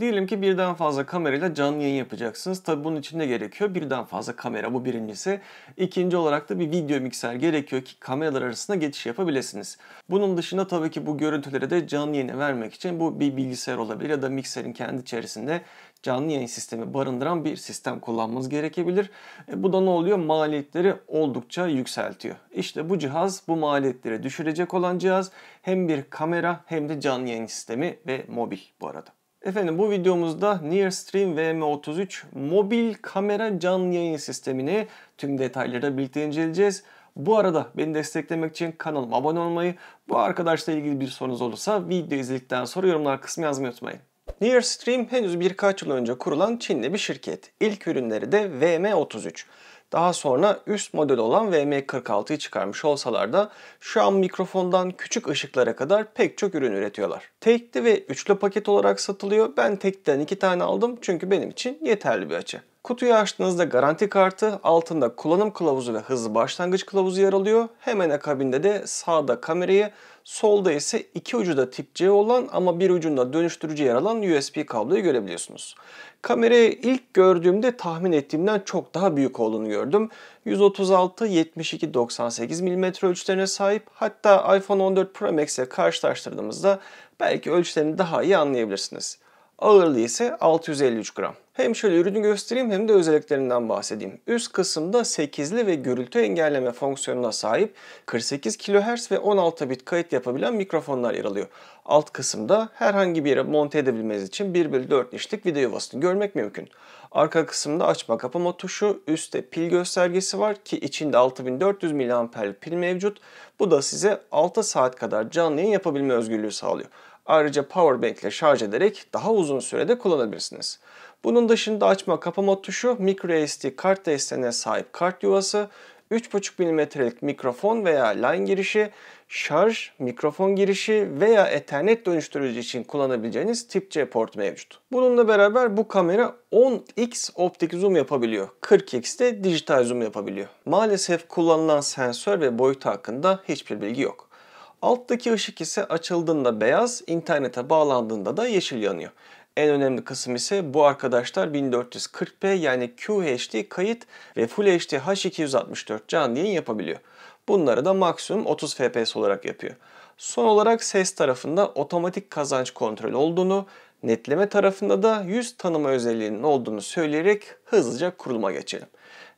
Diyelim ki birden fazla kamerayla canlı yayın yapacaksınız. Tabi bunun için ne gerekiyor? Birden fazla kamera bu birincisi. İkinci olarak da bir video mikser gerekiyor ki kameralar arasında geçiş yapabilirsiniz. Bunun dışında tabii ki bu görüntüleri de canlı yayına vermek için bu bir bilgisayar olabilir ya da mikserin kendi içerisinde canlı yayın sistemi barındıran bir sistem kullanmanız gerekebilir. E, bu da ne oluyor? Maliyetleri oldukça yükseltiyor. İşte bu cihaz bu maliyetleri düşürecek olan cihaz hem bir kamera hem de canlı yayın sistemi ve mobil bu arada. Efendim bu videomuzda Nearstream VM33 mobil kamera canlı yayın sistemini tüm detaylarıyla birlikte inceleyeceğiz. Bu arada beni desteklemek için kanalıma abone olmayı, bu arkadaşla ilgili bir sorunuz olursa video izledikten sonra yorumlar kısmı yazmayı unutmayın. Nearstream henüz birkaç yıl önce kurulan Çinli bir şirket. İlk ürünleri de VM33. Daha sonra üst model olan VM46'yı çıkarmış olsalar da şu an mikrofondan küçük ışıklara kadar pek çok ürün üretiyorlar. Tekli ve üçlü paket olarak satılıyor. Ben tekten iki tane aldım çünkü benim için yeterli bir açı. Kutuyu açtığınızda garanti kartı, altında kullanım kılavuzu ve hızlı başlangıç kılavuzu yer alıyor. Hemen akabinde de sağda kamerayı, Solda ise iki ucu da tip C olan ama bir ucunda dönüştürücü yer alan USB kabloyu görebiliyorsunuz. Kamerayı ilk gördüğümde tahmin ettiğimden çok daha büyük olduğunu gördüm. 136 72 98 mm ölçülerine sahip. Hatta iPhone 14 Pro Max'e karşılaştırdığımızda belki ölçülerini daha iyi anlayabilirsiniz ağırlığı ise 653 gram. Hem şöyle ürünü göstereyim hem de özelliklerinden bahsedeyim. Üst kısımda 8'li ve gürültü engelleme fonksiyonuna sahip 48 kHz ve 16 bit kayıt yapabilen mikrofonlar yer alıyor. Alt kısımda herhangi bir yere monte edebilmeniz için 1 bölü 4 inçlik video yuvasını görmek mümkün. Arka kısımda açma kapama tuşu, üstte pil göstergesi var ki içinde 6400 mAh pil mevcut. Bu da size 6 saat kadar canlı yayın yapabilme özgürlüğü sağlıyor. Ayrıca powerbank ile şarj ederek daha uzun sürede kullanabilirsiniz. Bunun dışında açma kapama tuşu, Micro SD kart desteğine sahip kart yuvası, 3.5 mm'lik mikrofon veya line girişi, şarj, mikrofon girişi veya Ethernet dönüştürücü için kullanabileceğiniz Tip-C port mevcut. Bununla beraber bu kamera 10x optik zoom yapabiliyor. 40x de dijital zoom yapabiliyor. Maalesef kullanılan sensör ve boyut hakkında hiçbir bilgi yok. Alttaki ışık ise açıldığında beyaz, internete bağlandığında da yeşil yanıyor. En önemli kısım ise bu arkadaşlar 1440p yani QHD kayıt ve Full HD H264 canlı yayın yapabiliyor. Bunları da maksimum 30 fps olarak yapıyor. Son olarak ses tarafında otomatik kazanç kontrol olduğunu, netleme tarafında da yüz tanıma özelliğinin olduğunu söyleyerek hızlıca kuruluma geçelim.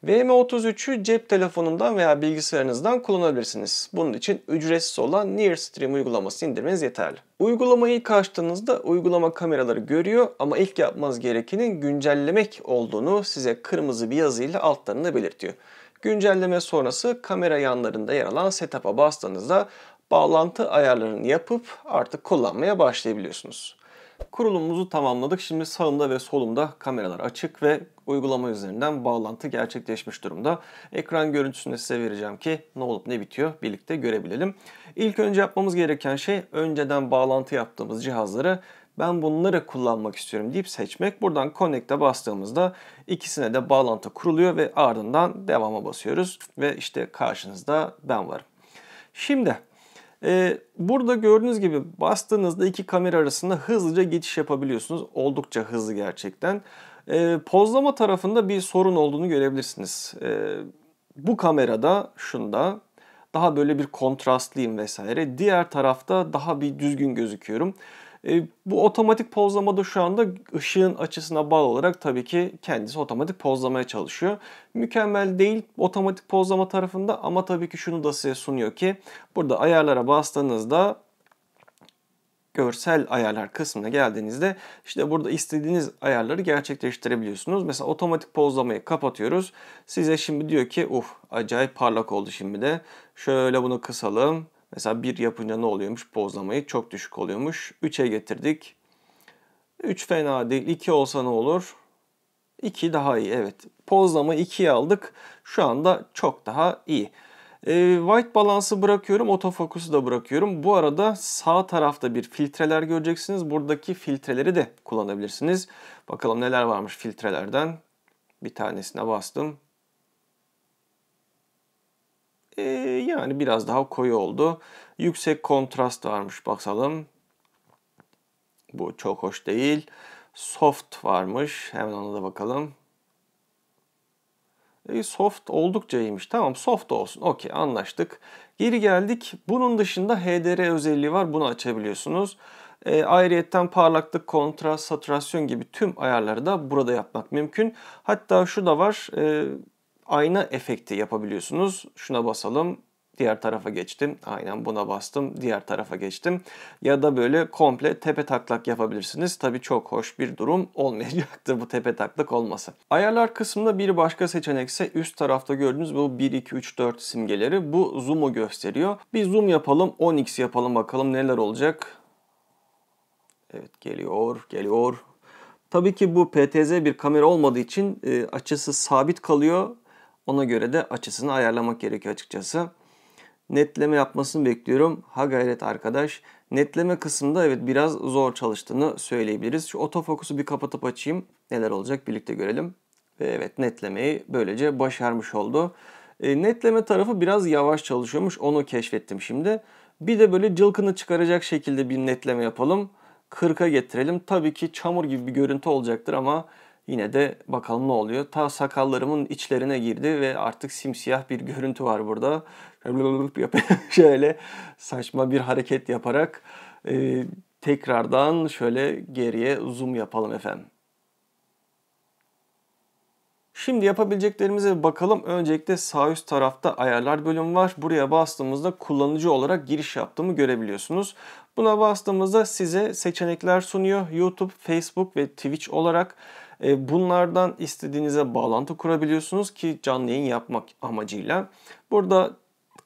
VM33'ü cep telefonundan veya bilgisayarınızdan kullanabilirsiniz. Bunun için ücretsiz olan Nearstream uygulamasını indirmeniz yeterli. Uygulamayı ilk açtığınızda uygulama kameraları görüyor ama ilk yapmanız gerekenin güncellemek olduğunu size kırmızı bir yazıyla altlarında belirtiyor. Güncelleme sonrası kamera yanlarında yer alan setup'a bastığınızda bağlantı ayarlarını yapıp artık kullanmaya başlayabiliyorsunuz. Kurulumumuzu tamamladık. Şimdi sağımda ve solumda kameralar açık ve uygulama üzerinden bağlantı gerçekleşmiş durumda. Ekran görüntüsünü size vereceğim ki ne olup ne bitiyor birlikte görebilelim. İlk önce yapmamız gereken şey önceden bağlantı yaptığımız cihazları ben bunları kullanmak istiyorum deyip seçmek. Buradan Connect'e bastığımızda ikisine de bağlantı kuruluyor ve ardından devama basıyoruz. Ve işte karşınızda ben varım. Şimdi ee, burada gördüğünüz gibi bastığınızda iki kamera arasında hızlıca geçiş yapabiliyorsunuz. Oldukça hızlı gerçekten. Ee, pozlama tarafında bir sorun olduğunu görebilirsiniz. Ee, bu kamerada şunda daha böyle bir kontrastlıyım vesaire. Diğer tarafta daha bir düzgün gözüküyorum. E, bu otomatik pozlama da şu anda ışığın açısına bağlı olarak tabii ki kendisi otomatik pozlamaya çalışıyor. Mükemmel değil otomatik pozlama tarafında ama tabii ki şunu da size sunuyor ki burada ayarlara bastığınızda görsel ayarlar kısmına geldiğinizde işte burada istediğiniz ayarları gerçekleştirebiliyorsunuz. Mesela otomatik pozlamayı kapatıyoruz. Size şimdi diyor ki uf acayip parlak oldu şimdi de. Şöyle bunu kısalım. Mesela 1 yapınca ne oluyormuş? Pozlamayı çok düşük oluyormuş. 3'e getirdik. 3 fena değil. 2 olsa ne olur? 2 daha iyi. Evet. Pozlama 2'ye aldık. Şu anda çok daha iyi. E, white balansı bırakıyorum. Otofokusu da bırakıyorum. Bu arada sağ tarafta bir filtreler göreceksiniz. Buradaki filtreleri de kullanabilirsiniz. Bakalım neler varmış filtrelerden. Bir tanesine bastım e, yani biraz daha koyu oldu. Yüksek kontrast varmış bakalım. Bu çok hoş değil. Soft varmış. Hemen ona da bakalım. E, soft oldukça iyiymiş. Tamam soft olsun. Okey anlaştık. Geri geldik. Bunun dışında HDR özelliği var. Bunu açabiliyorsunuz. E, ayrıyetten parlaklık, kontrast, saturasyon gibi tüm ayarları da burada yapmak mümkün. Hatta şu da var. E, ayna efekti yapabiliyorsunuz. Şuna basalım diğer tarafa geçtim. Aynen buna bastım. Diğer tarafa geçtim. Ya da böyle komple tepe taklak yapabilirsiniz. Tabi çok hoş bir durum olmayacaktır bu tepe taklak olması. Ayarlar kısmında bir başka seçenek ise üst tarafta gördüğünüz bu 1, 2, 3, 4 simgeleri. Bu zoom'u gösteriyor. Bir zoom yapalım. 10x yapalım bakalım neler olacak. Evet geliyor, geliyor. Tabii ki bu PTZ bir kamera olmadığı için e, açısı sabit kalıyor ona göre de açısını ayarlamak gerekiyor açıkçası. Netleme yapmasını bekliyorum. Ha gayret arkadaş. Netleme kısmında evet biraz zor çalıştığını söyleyebiliriz. Şu otofokusu bir kapatıp açayım. Neler olacak birlikte görelim. Ve evet netlemeyi böylece başarmış oldu. E, netleme tarafı biraz yavaş çalışıyormuş. Onu keşfettim şimdi. Bir de böyle cılkını çıkaracak şekilde bir netleme yapalım. 40'a getirelim. Tabii ki çamur gibi bir görüntü olacaktır ama Yine de bakalım ne oluyor. Ta sakallarımın içlerine girdi ve artık simsiyah bir görüntü var burada. şöyle saçma bir hareket yaparak e, tekrardan şöyle geriye zoom yapalım efendim. Şimdi yapabileceklerimize bakalım. Öncelikle sağ üst tarafta ayarlar bölüm var. Buraya bastığımızda kullanıcı olarak giriş yaptığımı görebiliyorsunuz. Buna bastığımızda size seçenekler sunuyor. YouTube, Facebook ve Twitch olarak e, bunlardan istediğinize bağlantı kurabiliyorsunuz ki canlı yayın yapmak amacıyla. Burada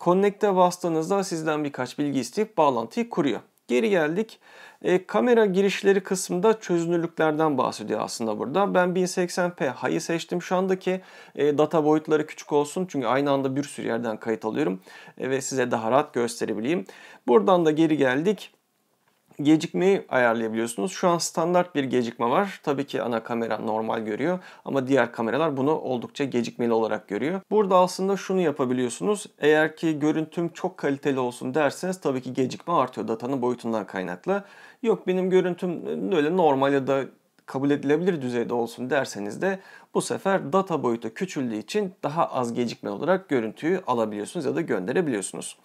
Connect'e bastığınızda sizden birkaç bilgi isteyip bağlantıyı kuruyor. Geri geldik. E, kamera girişleri kısmında çözünürlüklerden bahsediyor aslında burada. Ben 1080p high'ı seçtim. Şu andaki e, data boyutları küçük olsun. Çünkü aynı anda bir sürü yerden kayıt alıyorum. E, ve size daha rahat gösterebileyim. Buradan da geri geldik gecikmeyi ayarlayabiliyorsunuz. Şu an standart bir gecikme var. Tabii ki ana kamera normal görüyor ama diğer kameralar bunu oldukça gecikmeli olarak görüyor. Burada aslında şunu yapabiliyorsunuz. Eğer ki görüntüm çok kaliteli olsun derseniz tabii ki gecikme artıyor datanın boyutundan kaynaklı. Yok benim görüntüm öyle normal ya da kabul edilebilir düzeyde olsun derseniz de bu sefer data boyutu küçüldüğü için daha az gecikme olarak görüntüyü alabiliyorsunuz ya da gönderebiliyorsunuz.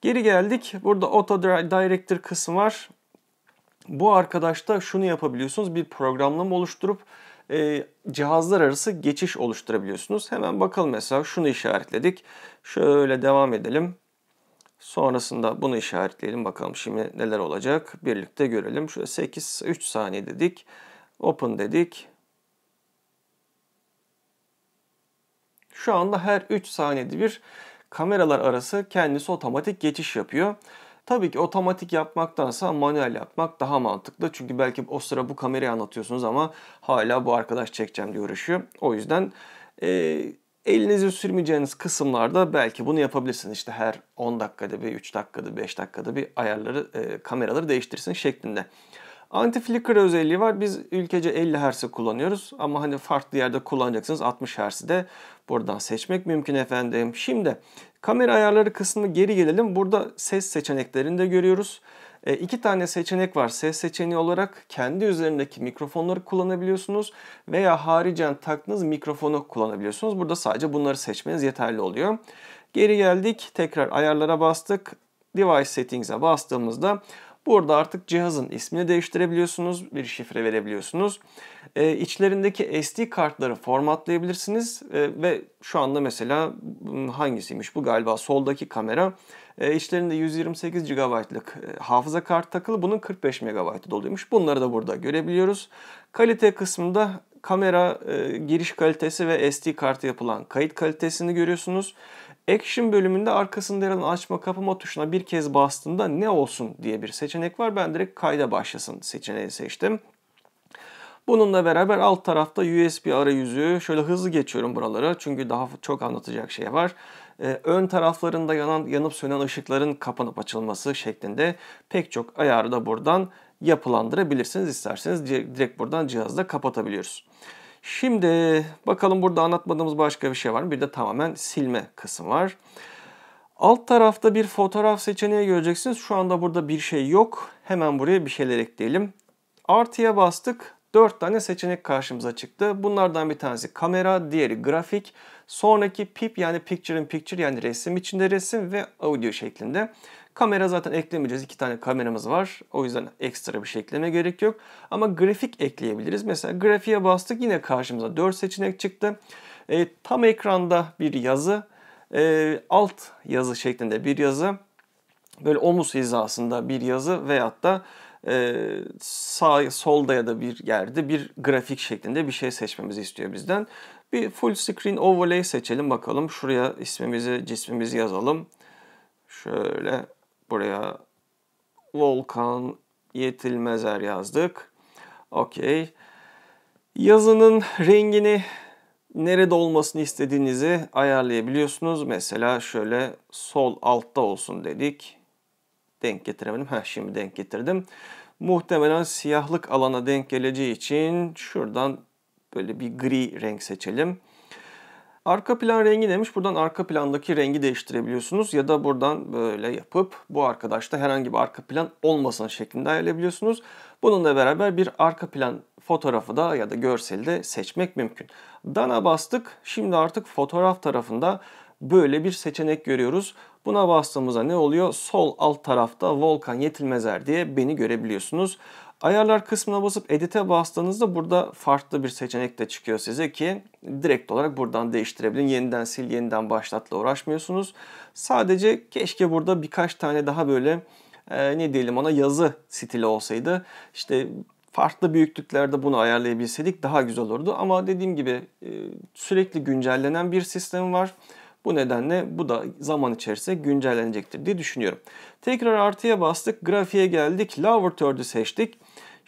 Geri geldik. Burada Auto Director kısmı var. Bu arkadaşta şunu yapabiliyorsunuz. Bir programlama oluşturup e, cihazlar arası geçiş oluşturabiliyorsunuz. Hemen bakalım mesela şunu işaretledik. Şöyle devam edelim. Sonrasında bunu işaretleyelim bakalım şimdi neler olacak. Birlikte görelim. Şöyle 8 3 saniye dedik. Open dedik. Şu anda her 3 saniyede bir kameralar arası kendisi otomatik geçiş yapıyor. Tabii ki otomatik yapmaktansa manuel yapmak daha mantıklı. Çünkü belki o sıra bu kamerayı anlatıyorsunuz ama hala bu arkadaş çekeceğim diye uğraşıyor. O yüzden e, elinizi sürmeyeceğiniz kısımlarda belki bunu yapabilirsiniz. İşte her 10 dakikada bir, 3 dakikada, 5 dakikada bir ayarları, e, kameraları değiştirsin şeklinde. Anti-flicker özelliği var. Biz ülkece 50 Hz'i kullanıyoruz ama hani farklı yerde kullanacaksınız 60 Hz'i de buradan seçmek mümkün efendim. Şimdi Kamera ayarları kısmına geri gelelim. Burada ses seçeneklerini de görüyoruz. E, iki tane seçenek var. Ses seçeneği olarak kendi üzerindeki mikrofonları kullanabiliyorsunuz veya haricen taktığınız mikrofonu kullanabiliyorsunuz. Burada sadece bunları seçmeniz yeterli oluyor. Geri geldik. Tekrar ayarlara bastık. Device Settings'e bastığımızda Burada artık cihazın ismini değiştirebiliyorsunuz, bir şifre verebiliyorsunuz. E, içlerindeki SD kartları formatlayabilirsiniz e, ve şu anda mesela hmm, hangisiymiş bu galiba soldaki kamera ee, e, içlerinde 128 GB'lık hafıza kart takılı bunun 45 MB doluymuş. Bunları da burada görebiliyoruz. Kalite kısmında kamera e, giriş kalitesi ve SD kartı yapılan kayıt kalitesini görüyorsunuz. Action bölümünde arkasında yer alan açma kapama tuşuna bir kez bastığında ne olsun diye bir seçenek var. Ben direkt kayda başlasın seçeneği seçtim. Bununla beraber alt tarafta USB arayüzü. Şöyle hızlı geçiyorum buraları çünkü daha çok anlatacak şey var. Ee, ön taraflarında yanan yanıp sönen ışıkların kapanıp açılması şeklinde pek çok ayarı da buradan yapılandırabilirsiniz. İsterseniz direkt buradan cihazda kapatabiliyoruz. Şimdi bakalım burada anlatmadığımız başka bir şey var mı? Bir de tamamen silme kısım var. Alt tarafta bir fotoğraf seçeneği göreceksiniz. Şu anda burada bir şey yok. Hemen buraya bir şeyler ekleyelim. Artıya bastık. 4 tane seçenek karşımıza çıktı. Bunlardan bir tanesi kamera, diğeri grafik, sonraki pip yani picture in picture yani resim içinde resim ve audio şeklinde. Kamera zaten eklemeyeceğiz. İki tane kameramız var. O yüzden ekstra bir şey ekleme gerek yok. Ama grafik ekleyebiliriz. Mesela grafiğe bastık. Yine karşımıza 4 seçenek çıktı. E, tam ekranda bir yazı. E, alt yazı şeklinde bir yazı. Böyle omuz hizasında bir yazı veyahut da e, sağ, solda ya da bir yerde bir grafik şeklinde bir şey seçmemizi istiyor bizden. Bir full screen overlay seçelim bakalım. Şuraya ismimizi, cismimizi yazalım. Şöyle Buraya Volkan Yetilmezer yazdık. Okey. Yazının rengini nerede olmasını istediğinizi ayarlayabiliyorsunuz. Mesela şöyle sol altta olsun dedik. Denk getiremedim. Ha şimdi denk getirdim. Muhtemelen siyahlık alana denk geleceği için şuradan böyle bir gri renk seçelim. Arka plan rengi demiş. Buradan arka plandaki rengi değiştirebiliyorsunuz. Ya da buradan böyle yapıp bu arkadaşta herhangi bir arka plan olmasın şeklinde ayarlayabiliyorsunuz. Bununla beraber bir arka plan fotoğrafı da ya da görseli de seçmek mümkün. Dana bastık. Şimdi artık fotoğraf tarafında böyle bir seçenek görüyoruz. Buna bastığımızda ne oluyor? Sol alt tarafta Volkan Yetilmezer diye beni görebiliyorsunuz. Ayarlar kısmına basıp edit'e bastığınızda burada farklı bir seçenek de çıkıyor size ki direkt olarak buradan değiştirebilin. Yeniden sil, yeniden başlatla uğraşmıyorsunuz. Sadece keşke burada birkaç tane daha böyle e, ne diyelim ona yazı stili olsaydı. İşte farklı büyüklüklerde bunu ayarlayabilseydik daha güzel olurdu. Ama dediğim gibi e, sürekli güncellenen bir sistem var. Bu nedenle bu da zaman içerisinde güncellenecektir diye düşünüyorum. Tekrar artıya bastık. Grafiğe geldik. Lower Third'ü seçtik.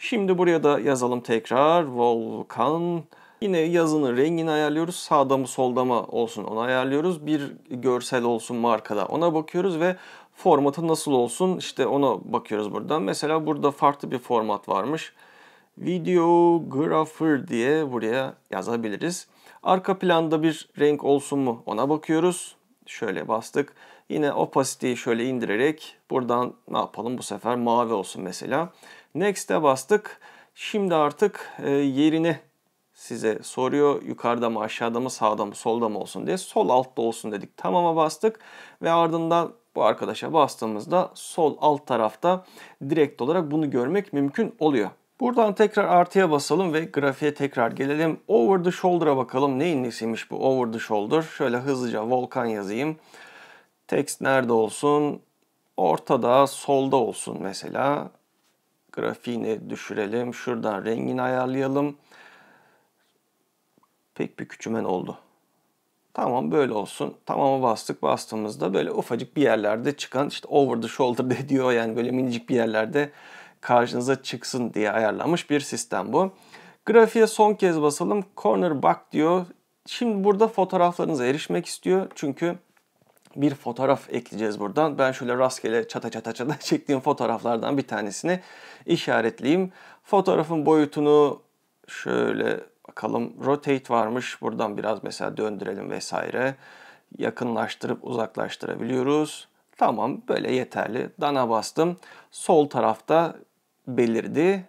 Şimdi buraya da yazalım tekrar. Volkan. Yine yazının rengini ayarlıyoruz. Sağda mı solda mı olsun onu ayarlıyoruz. Bir görsel olsun markada ona bakıyoruz ve formatı nasıl olsun işte ona bakıyoruz buradan. Mesela burada farklı bir format varmış. Videographer diye buraya yazabiliriz. Arka planda bir renk olsun mu ona bakıyoruz. Şöyle bastık. Yine opacity'yi şöyle indirerek buradan ne yapalım bu sefer mavi olsun mesela. Next'e bastık. Şimdi artık e, yerini size soruyor. Yukarıda mı aşağıda mı sağda mı solda mı olsun diye. Sol altta olsun dedik. Tamama bastık ve ardından bu arkadaşa bastığımızda sol alt tarafta direkt olarak bunu görmek mümkün oluyor. Buradan tekrar artıya basalım ve grafiğe tekrar gelelim. Over the shoulder'a bakalım. Neyin nesiymiş bu over the shoulder? Şöyle hızlıca volkan yazayım. Text nerede olsun? Ortada, solda olsun mesela grafiğini düşürelim. Şuradan rengini ayarlayalım. Pek bir küçümen oldu. Tamam böyle olsun. Tamamı bastık. Bastığımızda böyle ufacık bir yerlerde çıkan işte over the shoulder de diyor yani böyle minicik bir yerlerde karşınıza çıksın diye ayarlanmış bir sistem bu. Grafiğe son kez basalım. Corner back diyor. Şimdi burada fotoğraflarınıza erişmek istiyor. Çünkü bir fotoğraf ekleyeceğiz buradan. Ben şöyle rastgele çata çata çata çektiğim fotoğraflardan bir tanesini işaretleyeyim. Fotoğrafın boyutunu şöyle bakalım rotate varmış. Buradan biraz mesela döndürelim vesaire. Yakınlaştırıp uzaklaştırabiliyoruz. Tamam böyle yeterli. Dana bastım. Sol tarafta belirdi.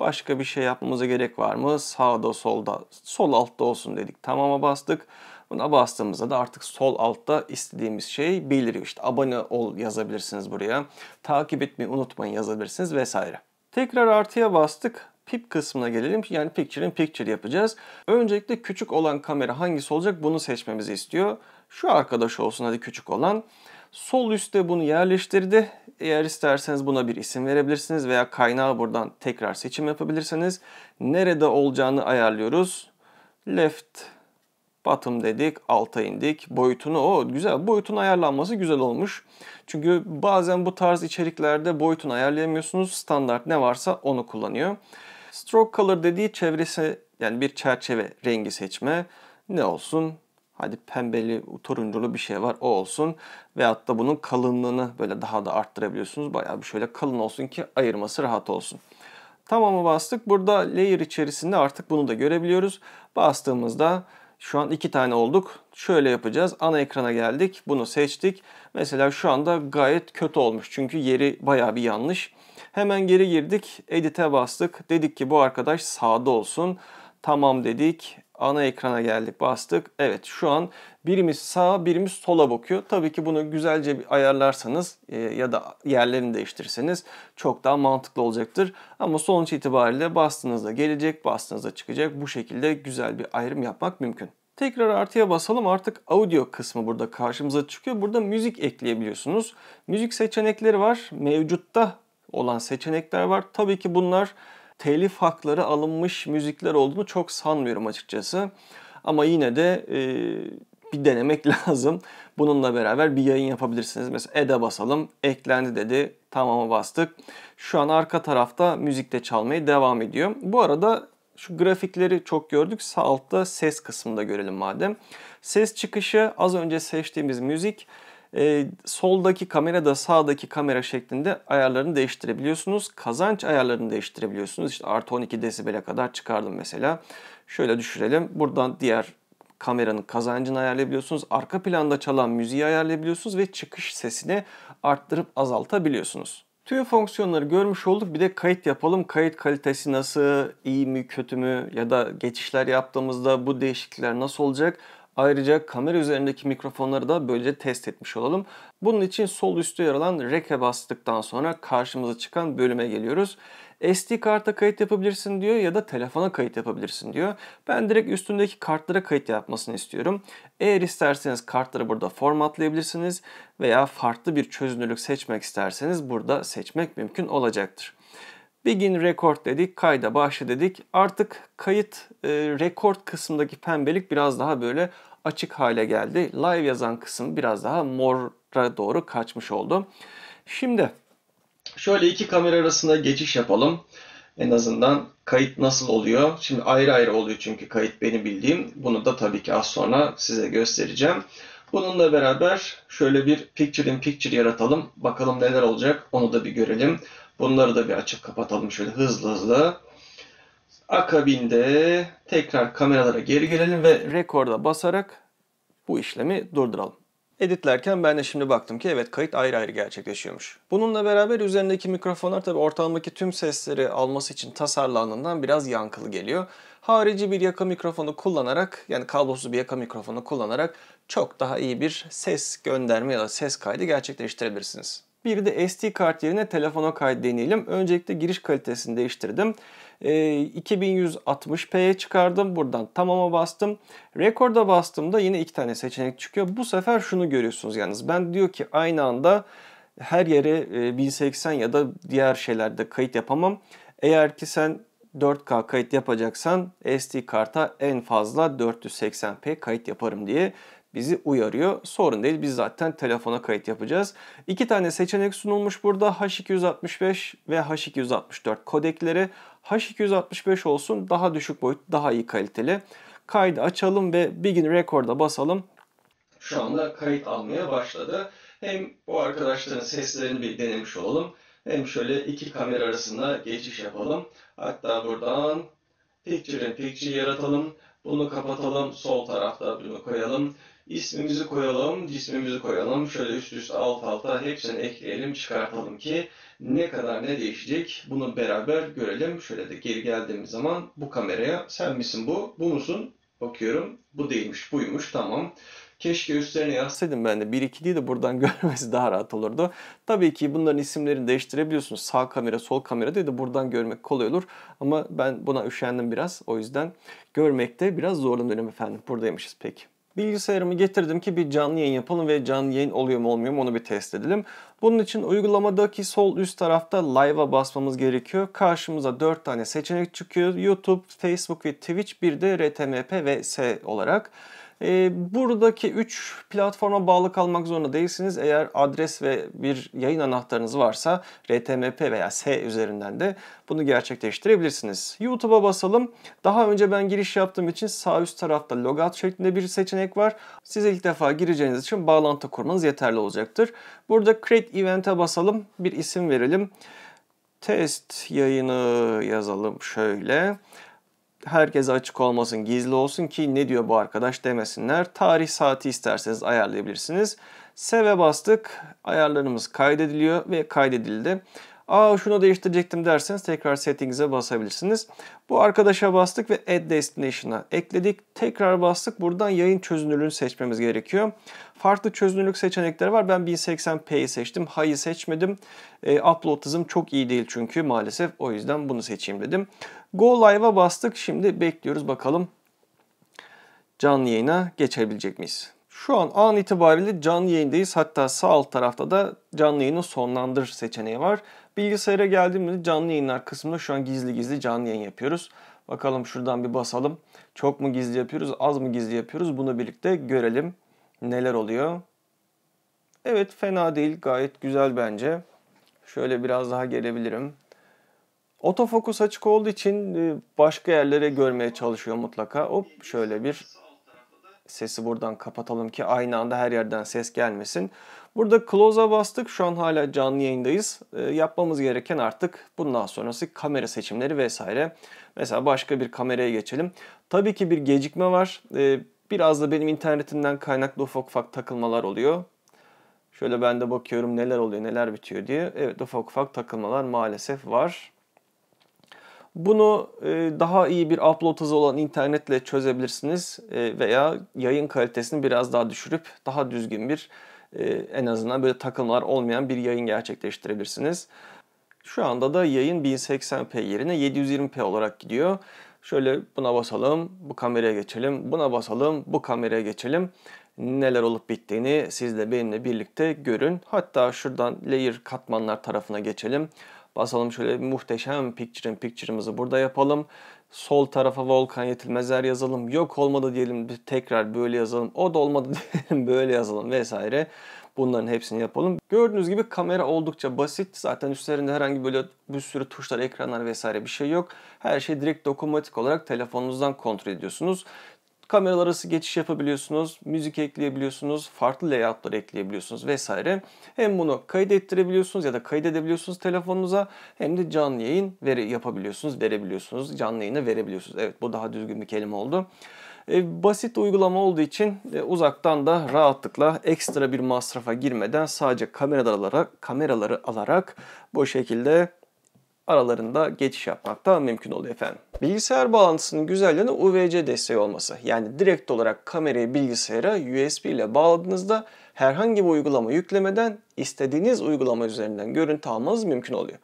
Başka bir şey yapmamıza gerek var mı? Sağda solda sol altta olsun dedik. Tamama bastık. Buna bastığımızda da artık sol altta istediğimiz şey beliriyor. İşte abone ol yazabilirsiniz buraya. Takip etmeyi unutmayın yazabilirsiniz vesaire. Tekrar artıya bastık pip kısmına gelelim. Yani picture in picture yapacağız. Öncelikle küçük olan kamera hangisi olacak bunu seçmemizi istiyor. Şu arkadaş olsun hadi küçük olan. Sol üstte bunu yerleştirdi. Eğer isterseniz buna bir isim verebilirsiniz veya kaynağı buradan tekrar seçim yapabilirsiniz. Nerede olacağını ayarlıyoruz. Left Bottom dedik, alta indik. Boyutunu o güzel. Boyutun ayarlanması güzel olmuş. Çünkü bazen bu tarz içeriklerde boyutunu ayarlayamıyorsunuz. Standart ne varsa onu kullanıyor. Stroke color dediği çevresi yani bir çerçeve rengi seçme. Ne olsun? Hadi pembeli, turunculu bir şey var o olsun. Veyahut da bunun kalınlığını böyle daha da arttırabiliyorsunuz. Bayağı bir şöyle kalın olsun ki ayırması rahat olsun. Tamamı bastık. Burada layer içerisinde artık bunu da görebiliyoruz. Bastığımızda şu an iki tane olduk. Şöyle yapacağız. Ana ekrana geldik. Bunu seçtik. Mesela şu anda gayet kötü olmuş. Çünkü yeri baya bir yanlış. Hemen geri girdik. Edit'e bastık. Dedik ki bu arkadaş sağda olsun. Tamam dedik ana ekrana geldik bastık. Evet şu an birimiz sağa birimiz sola bakıyor. Tabii ki bunu güzelce bir ayarlarsanız e, ya da yerlerini değiştirseniz çok daha mantıklı olacaktır. Ama sonuç itibariyle bastığınızda gelecek bastığınızda çıkacak bu şekilde güzel bir ayrım yapmak mümkün. Tekrar artıya basalım artık audio kısmı burada karşımıza çıkıyor. Burada müzik ekleyebiliyorsunuz. Müzik seçenekleri var. Mevcutta olan seçenekler var. Tabii ki bunlar telif hakları alınmış müzikler olduğunu çok sanmıyorum açıkçası. Ama yine de e, bir denemek lazım. Bununla beraber bir yayın yapabilirsiniz. Mesela Ede basalım. Eklendi dedi. Tamama bastık. Şu an arka tarafta müzikte çalmaya devam ediyor. Bu arada şu grafikleri çok gördük. Sağ altta ses kısmında görelim madem. Ses çıkışı az önce seçtiğimiz müzik e, soldaki kamera da sağdaki kamera şeklinde ayarlarını değiştirebiliyorsunuz. Kazanç ayarlarını değiştirebiliyorsunuz. İşte artı 12 desibele kadar çıkardım mesela. Şöyle düşürelim. Buradan diğer kameranın kazancını ayarlayabiliyorsunuz. Arka planda çalan müziği ayarlayabiliyorsunuz ve çıkış sesini arttırıp azaltabiliyorsunuz. Tüm fonksiyonları görmüş olduk. Bir de kayıt yapalım. Kayıt kalitesi nasıl, iyi mi, kötü mü ya da geçişler yaptığımızda bu değişiklikler nasıl olacak? Ayrıca kamera üzerindeki mikrofonları da böylece test etmiş olalım. Bunun için sol üstte yer alan Rec'e bastıktan sonra karşımıza çıkan bölüme geliyoruz. SD karta kayıt yapabilirsin diyor ya da telefona kayıt yapabilirsin diyor. Ben direkt üstündeki kartlara kayıt yapmasını istiyorum. Eğer isterseniz kartları burada formatlayabilirsiniz veya farklı bir çözünürlük seçmek isterseniz burada seçmek mümkün olacaktır. Begin Record dedik, kayda başla dedik. Artık kayıt e, record kısmındaki pembelik biraz daha böyle açık hale geldi. Live yazan kısım biraz daha mora doğru kaçmış oldu. Şimdi şöyle iki kamera arasında geçiş yapalım. En azından kayıt nasıl oluyor? Şimdi ayrı ayrı oluyor çünkü kayıt benim bildiğim. Bunu da tabii ki az sonra size göstereceğim. Bununla beraber şöyle bir picture in picture yaratalım. Bakalım neler olacak onu da bir görelim. Bunları da bir açıp kapatalım şöyle hızlı hızlı. Akabinde tekrar kameralara geri gelelim ve rekorda basarak bu işlemi durduralım. Editlerken ben de şimdi baktım ki evet kayıt ayrı ayrı gerçekleşiyormuş. Bununla beraber üzerindeki mikrofonlar tabi ortamdaki tüm sesleri alması için tasarlandığından biraz yankılı geliyor. Harici bir yaka mikrofonu kullanarak yani kablosuz bir yaka mikrofonu kullanarak çok daha iyi bir ses gönderme ya da ses kaydı gerçekleştirebilirsiniz. Bir de SD kart yerine telefona kayıt deneyelim. Öncelikle giriş kalitesini değiştirdim. E, ee, 2160p'ye çıkardım. Buradan tamama bastım. Rekorda bastığımda yine iki tane seçenek çıkıyor. Bu sefer şunu görüyorsunuz yalnız. Ben diyor ki aynı anda her yere 1080 e, ya da diğer şeylerde kayıt yapamam. Eğer ki sen 4K kayıt yapacaksan SD karta en fazla 480p kayıt yaparım diye bizi uyarıyor. Sorun değil biz zaten telefona kayıt yapacağız. İki tane seçenek sunulmuş burada H265 ve H264 kodekleri. H265 olsun daha düşük boyut daha iyi kaliteli. Kaydı açalım ve begin record'a basalım. Şu anda kayıt almaya başladı. Hem bu arkadaşların seslerini bir denemiş olalım. Hem şöyle iki kamera arasında geçiş yapalım. Hatta buradan picture in picture yaratalım. Bunu kapatalım. Sol tarafta bunu koyalım ismimizi koyalım, cismimizi koyalım. Şöyle üst üste alt alta hepsini ekleyelim, çıkartalım ki ne kadar ne değişecek bunu beraber görelim. Şöyle de geri geldiğimiz zaman bu kameraya sen misin bu, bu musun? Bakıyorum bu değilmiş, buymuş tamam. Keşke üstlerine yazsaydım ben de. 1-2'liyi de buradan görmesi daha rahat olurdu. Tabii ki bunların isimlerini değiştirebiliyorsunuz. Sağ kamera, sol kamera diye de buradan görmek kolay olur. Ama ben buna üşendim biraz. O yüzden görmekte biraz zorlanıyorum efendim. Buradaymışız peki. Bilgisayarımı getirdim ki bir canlı yayın yapalım ve canlı yayın oluyor mu olmuyor mu onu bir test edelim. Bunun için uygulamadaki sol üst tarafta live'a basmamız gerekiyor. Karşımıza 4 tane seçenek çıkıyor. YouTube, Facebook ve Twitch bir de RTMP ve S olarak. E, buradaki 3 platforma bağlı kalmak zorunda değilsiniz. Eğer adres ve bir yayın anahtarınız varsa RTMP veya S üzerinden de bunu gerçekleştirebilirsiniz. YouTube'a basalım. Daha önce ben giriş yaptığım için sağ üst tarafta logout şeklinde bir seçenek var. Siz ilk defa gireceğiniz için bağlantı kurmanız yeterli olacaktır. Burada Create Event'e basalım. Bir isim verelim. Test yayını yazalım şöyle herkese açık olmasın, gizli olsun ki ne diyor bu arkadaş demesinler. Tarih saati isterseniz ayarlayabilirsiniz. Save bastık. Ayarlarımız kaydediliyor ve kaydedildi. Aa şunu değiştirecektim derseniz tekrar settings'e basabilirsiniz. Bu arkadaşa bastık ve add destination'a ekledik. Tekrar bastık. Buradan yayın çözünürlüğünü seçmemiz gerekiyor. Farklı çözünürlük seçenekleri var. Ben 1080p'yi seçtim. High'ı seçmedim. E, upload hızım çok iyi değil çünkü maalesef. O yüzden bunu seçeyim dedim. Go Live'a bastık. Şimdi bekliyoruz bakalım canlı yayına geçebilecek miyiz? Şu an an itibariyle canlı yayındayız. Hatta sağ alt tarafta da canlı yayını sonlandır seçeneği var. Bilgisayara geldiğimde canlı yayınlar kısmında şu an gizli gizli canlı yayın yapıyoruz. Bakalım şuradan bir basalım. Çok mu gizli yapıyoruz, az mı gizli yapıyoruz? Bunu birlikte görelim. Neler oluyor? Evet fena değil. Gayet güzel bence. Şöyle biraz daha gelebilirim. Otofokus açık olduğu için e, başka yerlere görmeye çalışıyor mutlaka. Hop şöyle bir sesi buradan kapatalım ki aynı anda her yerden ses gelmesin. Burada close'a bastık. Şu an hala canlı yayındayız. E, yapmamız gereken artık bundan sonrası kamera seçimleri vesaire. Mesela başka bir kameraya geçelim. Tabii ki bir gecikme var. E, biraz da benim internetimden kaynaklı ufak ufak takılmalar oluyor. Şöyle ben de bakıyorum neler oluyor neler bitiyor diye. Evet ufak ufak takılmalar maalesef var. Bunu e, daha iyi bir upload hızı olan internetle çözebilirsiniz e, veya yayın kalitesini biraz daha düşürüp daha düzgün bir e, en azından böyle takılmalar olmayan bir yayın gerçekleştirebilirsiniz. Şu anda da yayın 1080p yerine 720p olarak gidiyor. Şöyle buna basalım, bu kameraya geçelim, buna basalım, bu kameraya geçelim. Neler olup bittiğini siz de benimle birlikte görün. Hatta şuradan layer katmanlar tarafına geçelim. Basalım şöyle bir muhteşem picture in picture'ımızı burada yapalım. Sol tarafa Volkan Yetilmezer yazalım. Yok olmadı diyelim tekrar böyle yazalım. O da olmadı diyelim böyle yazalım vesaire. Bunların hepsini yapalım. Gördüğünüz gibi kamera oldukça basit. Zaten üstlerinde herhangi böyle bir sürü tuşlar, ekranlar vesaire bir şey yok. Her şey direkt dokunmatik olarak telefonunuzdan kontrol ediyorsunuz kameralar arası geçiş yapabiliyorsunuz, müzik ekleyebiliyorsunuz, farklı layoutlar ekleyebiliyorsunuz vesaire. Hem bunu kaydettirebiliyorsunuz ya da kaydedebiliyorsunuz telefonunuza hem de canlı yayın veri yapabiliyorsunuz, verebiliyorsunuz, canlı yayına verebiliyorsunuz. Evet bu daha düzgün bir kelime oldu. E, basit uygulama olduğu için e, uzaktan da rahatlıkla ekstra bir masrafa girmeden sadece kameraları alarak, kameraları alarak bu şekilde aralarında geçiş yapmak da mümkün oluyor efendim. Bilgisayar bağlantısının güzel yanı UVC desteği olması. Yani direkt olarak kamerayı bilgisayara USB ile bağladığınızda herhangi bir uygulama yüklemeden istediğiniz uygulama üzerinden görüntü almanız mümkün oluyor.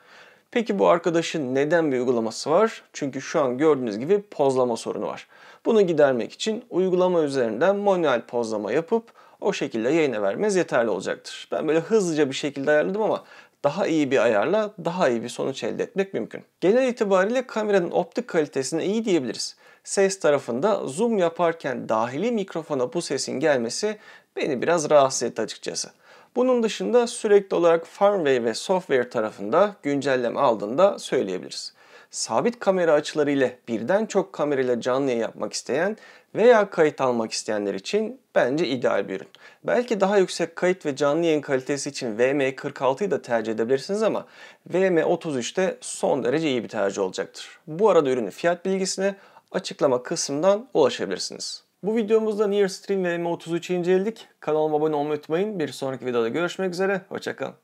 Peki bu arkadaşın neden bir uygulaması var? Çünkü şu an gördüğünüz gibi pozlama sorunu var. Bunu gidermek için uygulama üzerinden manuel pozlama yapıp o şekilde yayına vermez yeterli olacaktır. Ben böyle hızlıca bir şekilde ayarladım ama daha iyi bir ayarla daha iyi bir sonuç elde etmek mümkün. Genel itibariyle kameranın optik kalitesini iyi diyebiliriz. Ses tarafında zoom yaparken dahili mikrofona bu sesin gelmesi beni biraz rahatsız etti açıkçası. Bunun dışında sürekli olarak firmware ve software tarafında güncelleme aldığında söyleyebiliriz sabit kamera açıları ile birden çok kamerayla canlı yayın yapmak isteyen veya kayıt almak isteyenler için bence ideal bir ürün. Belki daha yüksek kayıt ve canlı yayın kalitesi için VM46'yı da tercih edebilirsiniz ama VM33 de son derece iyi bir tercih olacaktır. Bu arada ürünün fiyat bilgisine açıklama kısmından ulaşabilirsiniz. Bu videomuzda Nearstream VM33'ü inceledik. Kanalıma abone olmayı unutmayın. Bir sonraki videoda görüşmek üzere. Hoşçakalın.